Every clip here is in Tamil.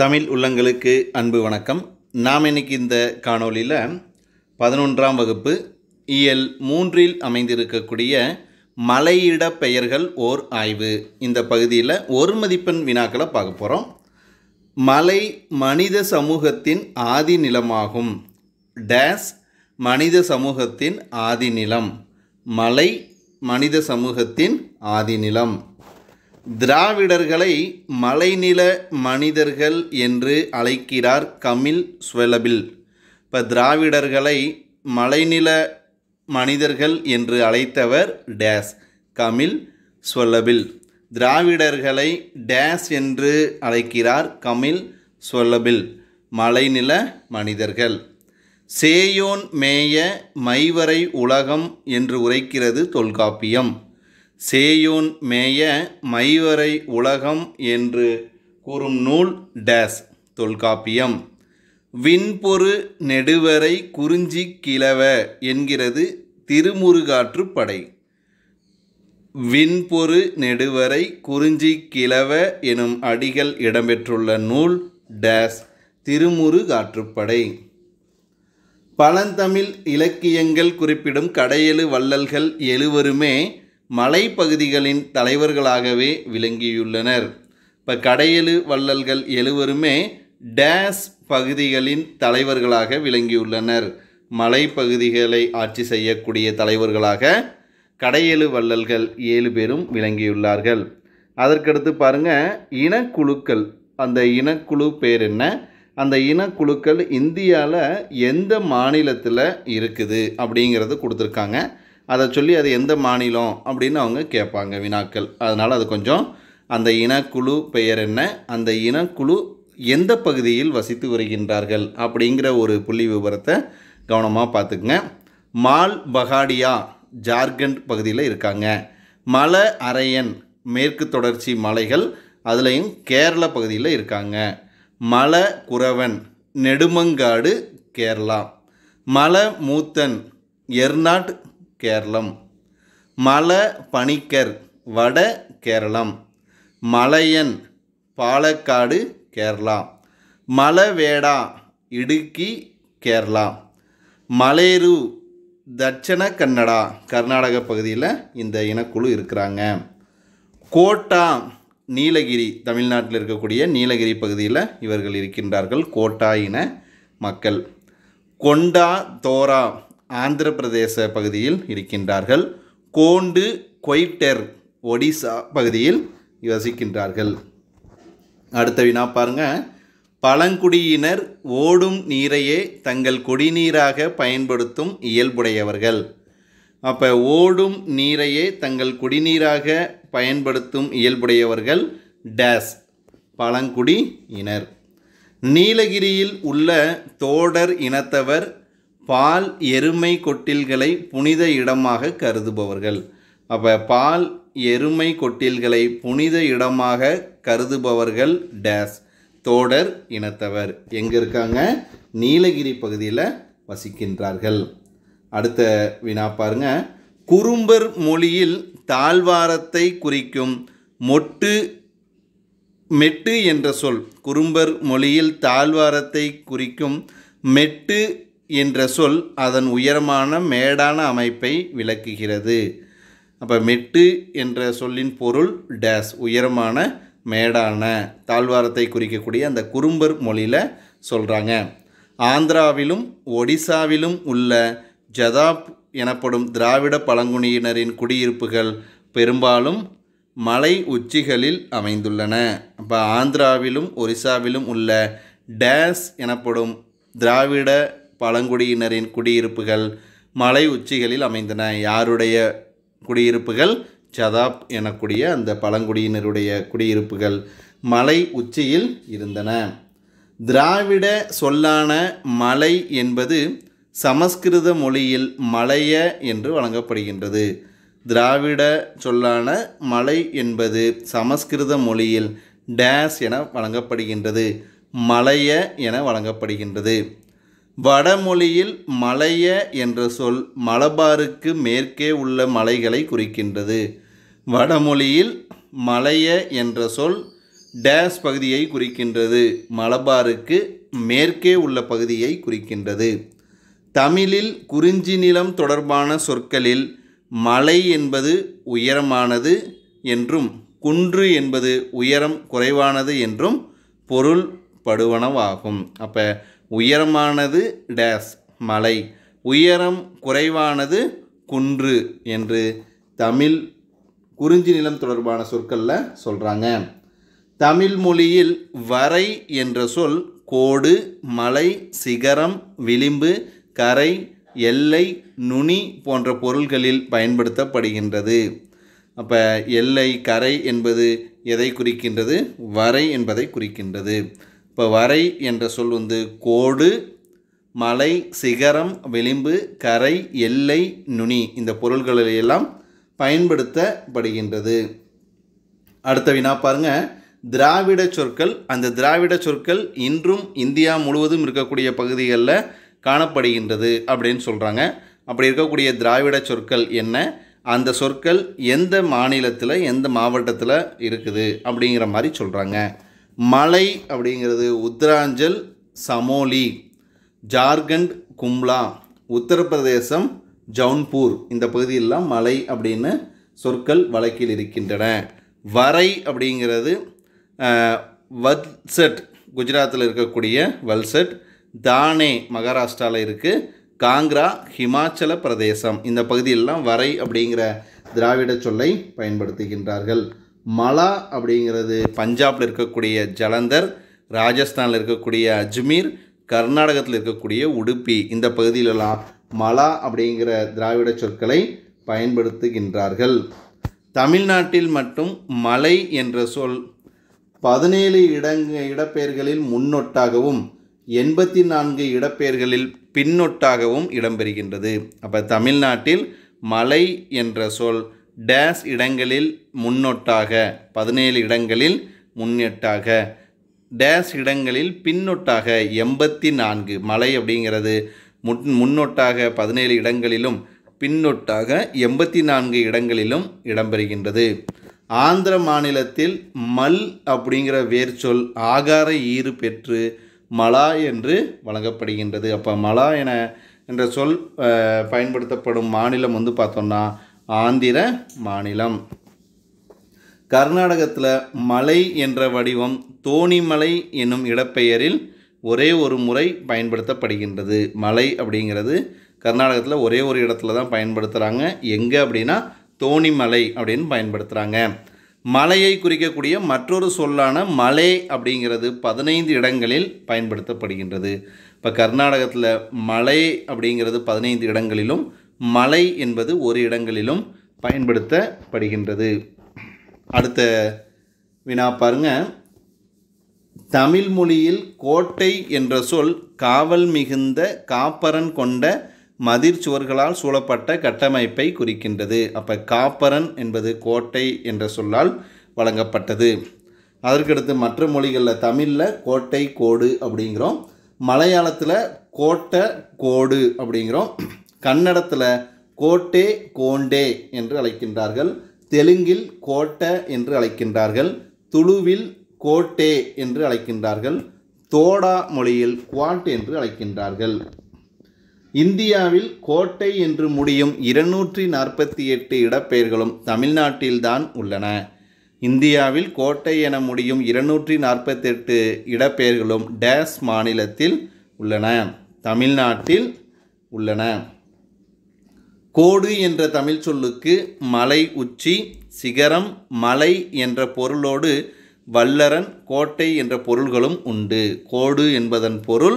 தமிழ் உள்ளங்களுக்கு அன்பு வணக்கம் நாம் இன்னைக்கு இந்த காணொலியில் பதினொன்றாம் வகுப்பு இயல் மூன்றில் அமைந்திருக்கக்கூடிய மலையிட பெயர்கள் ஓர் ஆய்வு இந்த பகுதியில் ஒரு மதிப்பெண் வினாக்களை பார்க்க போகிறோம் மலை மனித சமூகத்தின் ஆதி நிலமாகும் டேஸ் மனித சமூகத்தின் ஆதி நிலம் மலை மனித சமூகத்தின் ஆதி நிலம் திராவிடர்களை மலைநில மனிதர்கள் என்று அழைக்கிறார் கமில் ஸ்வெலபில் இப்போ திராவிடர்களை மலைநில மனிதர்கள் என்று அழைத்தவர் டேஸ் கமில் சொல்லபில் திராவிடர்களை டேஸ் என்று அழைக்கிறார் கமில் சொல்லபில் மலைநில மனிதர்கள் சேயோன் மேய மைவரை உலகம் என்று உரைக்கிறது தொல்காப்பியம் சேயோன் மேய மைவரை உலகம் என்று கூறும் நூல் டேஸ் தொல்காப்பியம் விண்பொரு நெடுவரை குறிஞ்சி கிழவ என்கிறது படை விண்பொரு நெடுவரை குறிஞ்சி கிழவ எனும் அடிகள் இடம்பெற்றுள்ள நூல் டேஸ் திருமுருகாற்றுப்படை பழந்தமிழ் இலக்கியங்கள் குறிப்பிடும் கடையெழு வள்ளல்கள் எழுவருமே மலைப்பகுதிகளின் தலைவர்களாகவே விளங்கியுள்ளனர் இப்போ கடையெழு வள்ளல்கள் எழுவருமே டேஸ் பகுதிகளின் தலைவர்களாக விளங்கியுள்ளனர் மலைப்பகுதிகளை ஆட்சி செய்யக்கூடிய தலைவர்களாக கடையெழு வள்ளல்கள் ஏழு பேரும் விளங்கியுள்ளார்கள் அதற்கடுத்து பாருங்கள் இனக்குழுக்கள் அந்த இனக்குழு பேர் என்ன அந்த இனக்குழுக்கள் இந்தியாவில் எந்த மாநிலத்தில் இருக்குது அப்படிங்கிறது கொடுத்துருக்காங்க அதை சொல்லி அது எந்த மாநிலம் அப்படின்னு அவங்க கேட்பாங்க வினாக்கள் அதனால் அது கொஞ்சம் அந்த இனக்குழு பெயர் என்ன அந்த இனக்குழு எந்த பகுதியில் வசித்து வருகின்றார்கள் அப்படிங்கிற ஒரு புள்ளி விவரத்தை கவனமாக பார்த்துக்குங்க மால் பகாடியா ஜார்க்கண்ட் பகுதியில் இருக்காங்க மலை அரையன் மேற்கு தொடர்ச்சி மலைகள் அதுலேயும் கேரள பகுதியில் இருக்காங்க மல குறவன் நெடுமங்காடு கேரளா மலை மூத்தன் எர்நாட் கேரளம் மல பணிக்கர் வட கேரளம் மலையன் பாலக்காடு கேரளா மலவேடா இடுக்கி கேரளா மலேரு தட்சண கன்னடா கர்நாடக பகுதியில் இந்த இனக்குழு இருக்கிறாங்க கோட்டா நீலகிரி தமிழ்நாட்டில் இருக்கக்கூடிய நீலகிரி பகுதியில் இவர்கள் இருக்கின்றார்கள் கோட்டா இன மக்கள் கொண்டா தோரா ஆந்திர பிரதேச பகுதியில் இருக்கின்றார்கள் கோண்டு கொய்டெர் ஒடிசா பகுதியில் வசிக்கின்றார்கள் அடுத்த வினா பாருங்கள் பழங்குடியினர் ஓடும் நீரையே தங்கள் குடிநீராக பயன்படுத்தும் இயல்புடையவர்கள் அப்போ ஓடும் நீரையே தங்கள் குடிநீராக பயன்படுத்தும் இயல்புடையவர்கள் டேஸ் பழங்குடியினர் நீலகிரியில் உள்ள தோடர் இனத்தவர் பால் எருமை கொட்டில்களை புனித இடமாக கருதுபவர்கள் அப்போ பால் எருமை கொட்டில்களை புனித இடமாக கருதுபவர்கள் டேஸ் தோடர் இனத்தவர் எங்கே இருக்காங்க நீலகிரி பகுதியில் வசிக்கின்றார்கள் அடுத்த வினா பாருங்க குறும்பர் மொழியில் தாழ்வாரத்தை குறிக்கும் மொட்டு மெட்டு என்ற சொல் குறும்பர் மொழியில் தாழ்வாரத்தை குறிக்கும் மெட்டு என்ற சொல் அதன் உயரமான மேடான அமைப்பை விளக்குகிறது அப்போ மெட்டு என்ற சொல்லின் பொருள் டேஸ் உயரமான மேடான தாழ்வாரத்தை குறிக்கக்கூடிய அந்த குறும்பர் மொழியில் சொல்கிறாங்க ஆந்திராவிலும் ஒடிசாவிலும் உள்ள ஜதாப் எனப்படும் திராவிட பழங்குடியினரின் குடியிருப்புகள் பெரும்பாலும் மலை உச்சிகளில் அமைந்துள்ளன அப்போ ஆந்திராவிலும் ஒரிசாவிலும் உள்ள டேஸ் எனப்படும் திராவிட பழங்குடியினரின் குடியிருப்புகள் மலை உச்சிகளில் அமைந்தன யாருடைய குடியிருப்புகள் ஜதாப் எனக்கூடிய அந்த பழங்குடியினருடைய குடியிருப்புகள் மலை உச்சியில் இருந்தன திராவிட சொல்லான மலை என்பது சமஸ்கிருத மொழியில் மலைய என்று வழங்கப்படுகின்றது திராவிட சொல்லான மலை என்பது சமஸ்கிருத மொழியில் டேஸ் என வழங்கப்படுகின்றது மலைய என வழங்கப்படுகின்றது வடமொழியில் மலைய என்ற சொல் மலபாருக்கு மேற்கே உள்ள மலைகளை குறிக்கின்றது வடமொழியில் மலைய என்ற சொல் டேஸ் பகுதியை குறிக்கின்றது மலபாருக்கு மேற்கே உள்ள பகுதியை குறிக்கின்றது தமிழில் குறிஞ்சி நிலம் தொடர்பான சொற்களில் மலை என்பது உயரமானது என்றும் குன்று என்பது உயரம் குறைவானது என்றும் பொருள் படுவனவாகும் அப்போ உயரமானது டேஸ் மலை உயரம் குறைவானது குன்று என்று தமிழ் குறிஞ்சி நிலம் தொடர்பான சொற்களில் சொல்கிறாங்க தமிழ் மொழியில் வரை என்ற சொல் கோடு மலை சிகரம் விளிம்பு கரை எல்லை நுனி போன்ற பொருள்களில் பயன்படுத்தப்படுகின்றது அப்போ எல்லை கரை என்பது எதை குறிக்கின்றது வரை என்பதை குறிக்கின்றது இப்போ வரை என்ற சொல் வந்து கோடு மலை சிகரம் விளிம்பு கரை எல்லை நுனி இந்த பொருள்களையெல்லாம் பயன்படுத்தப்படுகின்றது அடுத்த வினா பாருங்கள் திராவிட சொற்கள் அந்த திராவிட சொற்கள் இன்றும் இந்தியா முழுவதும் இருக்கக்கூடிய பகுதிகளில் காணப்படுகின்றது அப்படின்னு சொல்கிறாங்க அப்படி இருக்கக்கூடிய திராவிட சொற்கள் என்ன அந்த சொற்கள் எந்த மாநிலத்தில் எந்த மாவட்டத்தில் இருக்குது அப்படிங்கிற மாதிரி சொல்கிறாங்க மலை அப்படிங்கிறது உத்தராஞ்சல் சமோலி ஜார்க்கண்ட் கும்லா உத்தரப்பிரதேசம் ஜவுன்பூர் இந்த பகுதியெல்லாம் மலை அப்படின்னு சொற்கள் வழக்கில் இருக்கின்றன வரை அப்படிங்கிறது வல்சட் குஜராத்தில் இருக்கக்கூடிய வல்சட் தானே மகாராஷ்டிராவில் இருக்குது காங்க்ரா ஹிமாச்சல பிரதேசம் இந்த பகுதியெல்லாம் வரை அப்படிங்கிற திராவிட சொல்லை பயன்படுத்துகின்றார்கள் மலா அப்படிங்கிறது பஞ்சாபில் இருக்கக்கூடிய ஜலந்தர் ராஜஸ்தானில் இருக்கக்கூடிய அஜ்மீர் கர்நாடகத்தில் இருக்கக்கூடிய உடுப்பி இந்த பகுதியிலெல்லாம் மலா அப்படிங்கிற திராவிட சொற்களை பயன்படுத்துகின்றார்கள் தமிழ்நாட்டில் மட்டும் மலை என்ற சொல் பதினேழு இடங்க இடப்பெயர்களில் முன்னொட்டாகவும் எண்பத்தி நான்கு இடப்பெயர்களில் பின்னொட்டாகவும் இடம்பெறுகின்றது அப்போ தமிழ்நாட்டில் மலை என்ற சொல் டேஸ் இடங்களில் முன்னொட்டாக பதினேழு இடங்களில் முன்னொட்டாக டேஸ் இடங்களில் பின்னொட்டாக எண்பத்தி நான்கு மலை அப்படிங்கிறது முன் முன்னொட்டாக பதினேழு இடங்களிலும் பின்னொட்டாக எண்பத்தி நான்கு இடங்களிலும் இடம்பெறுகின்றது ஆந்திர மாநிலத்தில் மல் அப்படிங்கிற வேர் சொல் ஆகார ஈறு பெற்று மலா என்று வழங்கப்படுகின்றது அப்போ மலா என என்ற சொல் பயன்படுத்தப்படும் மாநிலம் வந்து பார்த்தோன்னா ஆந்திர மாநிலம் கர்நாடகத்தில் மலை என்ற வடிவம் தோணிமலை என்னும் இடப்பெயரில் ஒரே ஒரு முறை பயன்படுத்தப்படுகின்றது மலை அப்படிங்கிறது கர்நாடகத்தில் ஒரே ஒரு இடத்துல தான் பயன்படுத்துகிறாங்க எங்கே அப்படின்னா தோணிமலை அப்படின்னு பயன்படுத்துகிறாங்க மலையை குறிக்கக்கூடிய மற்றொரு சொல்லான மலை அப்படிங்கிறது பதினைந்து இடங்களில் பயன்படுத்தப்படுகின்றது இப்போ கர்நாடகத்தில் மலை அப்படிங்கிறது பதினைந்து இடங்களிலும் மலை என்பது ஒரு இடங்களிலும் பயன்படுத்தப்படுகின்றது அடுத்த வினா பாருங்க தமிழ் மொழியில் கோட்டை என்ற சொல் காவல் மிகுந்த காப்பரன் கொண்ட மதிர் சுவர்களால் சூழப்பட்ட கட்டமைப்பை குறிக்கின்றது அப்போ காப்பரன் என்பது கோட்டை என்ற சொல்லால் வழங்கப்பட்டது அதற்கடுத்து மற்ற மொழிகளில் தமிழில் கோட்டை கோடு அப்படிங்கிறோம் மலையாளத்தில் கோட்டை கோடு அப்படிங்கிறோம் கன்னடத்தில் கோட்டே கோண்டே என்று அழைக்கின்றார்கள் தெலுங்கில் கோட்ட என்று அழைக்கின்றார்கள் துளுவில் கோட்டே என்று அழைக்கின்றார்கள் தோடா மொழியில் குவாட் என்று அழைக்கின்றார்கள் இந்தியாவில் கோட்டை என்று முடியும் இருநூற்றி நாற்பத்தி எட்டு இடப்பெயர்களும் தமிழ்நாட்டில்தான் உள்ளன இந்தியாவில் கோட்டை என முடியும் இருநூற்றி நாற்பத்தெட்டு இடப்பெயர்களும் டேஸ் மாநிலத்தில் உள்ளன தமிழ்நாட்டில் உள்ளன கோடு என்ற தமிழ் சொல்லுக்கு மலை உச்சி சிகரம் மலை என்ற பொருளோடு வல்லரன் கோட்டை என்ற பொருள்களும் உண்டு கோடு என்பதன் பொருள்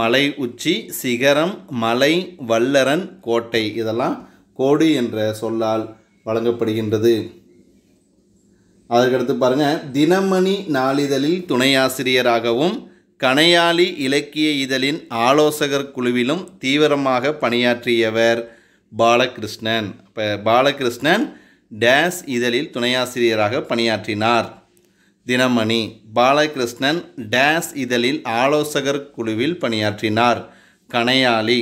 மலை உச்சி சிகரம் மலை வல்லரன் கோட்டை இதெல்லாம் கோடு என்ற சொல்லால் வழங்கப்படுகின்றது அதற்கடுத்து பாருங்கள் தினமணி நாளிதழில் துணையாசிரியராகவும் கணையாளி இலக்கிய இதழின் ஆலோசகர் குழுவிலும் தீவிரமாக பணியாற்றியவர் பாலகிருஷ்ணன் இப்போ பாலகிருஷ்ணன் டேஸ் இதழில் துணையாசிரியராக பணியாற்றினார் தினமணி பாலகிருஷ்ணன் டேஸ் இதழில் ஆலோசகர் குழுவில் பணியாற்றினார் கனையாளி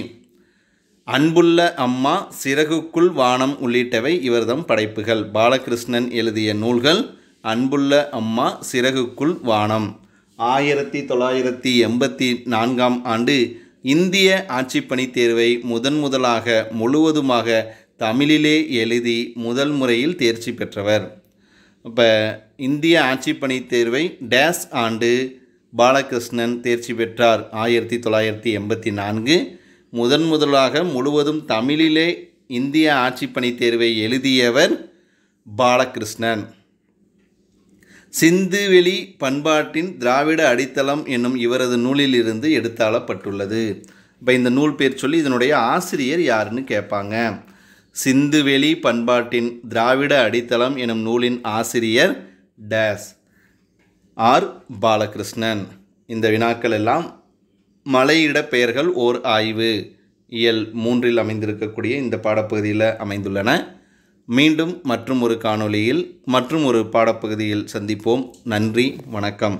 அன்புள்ள அம்மா சிறகுக்குள் வானம் உள்ளிட்டவை இவர்தம் படைப்புகள் பாலகிருஷ்ணன் எழுதிய நூல்கள் அன்புள்ள அம்மா சிறகுக்குள் வானம் ஆயிரத்தி தொள்ளாயிரத்தி எண்பத்தி நான்காம் ஆண்டு இந்திய ஆட்சிப்பணி தேர்வை முதன் முதலாக முழுவதுமாக தமிழிலே எழுதி முதல் முறையில் தேர்ச்சி பெற்றவர் இப்போ இந்திய ஆட்சிப்பணி தேர்வை டேஸ் ஆண்டு பாலகிருஷ்ணன் தேர்ச்சி பெற்றார் ஆயிரத்தி தொள்ளாயிரத்தி எண்பத்தி நான்கு முதன் முதலாக முழுவதும் தமிழிலே இந்திய ஆட்சிப்பணி தேர்வை எழுதியவர் பாலகிருஷ்ணன் சிந்துவெளி பண்பாட்டின் திராவிட அடித்தளம் என்னும் இவரது நூலிலிருந்து எடுத்தாளப்பட்டுள்ளது இப்போ இந்த நூல் பேர் சொல்லி இதனுடைய ஆசிரியர் யாருன்னு கேட்பாங்க சிந்துவெளி பண்பாட்டின் திராவிட அடித்தளம் எனும் நூலின் ஆசிரியர் டேஸ் ஆர் பாலகிருஷ்ணன் இந்த வினாக்கள் எல்லாம் மலையிட பெயர்கள் ஓர் ஆய்வு இயல் மூன்றில் அமைந்திருக்கக்கூடிய இந்த பாடப்பகுதியில் அமைந்துள்ளன மீண்டும் மற்றும் ஒரு காணொளியில் மற்றும் ஒரு பாடப்பகுதியில் சந்திப்போம் நன்றி வணக்கம்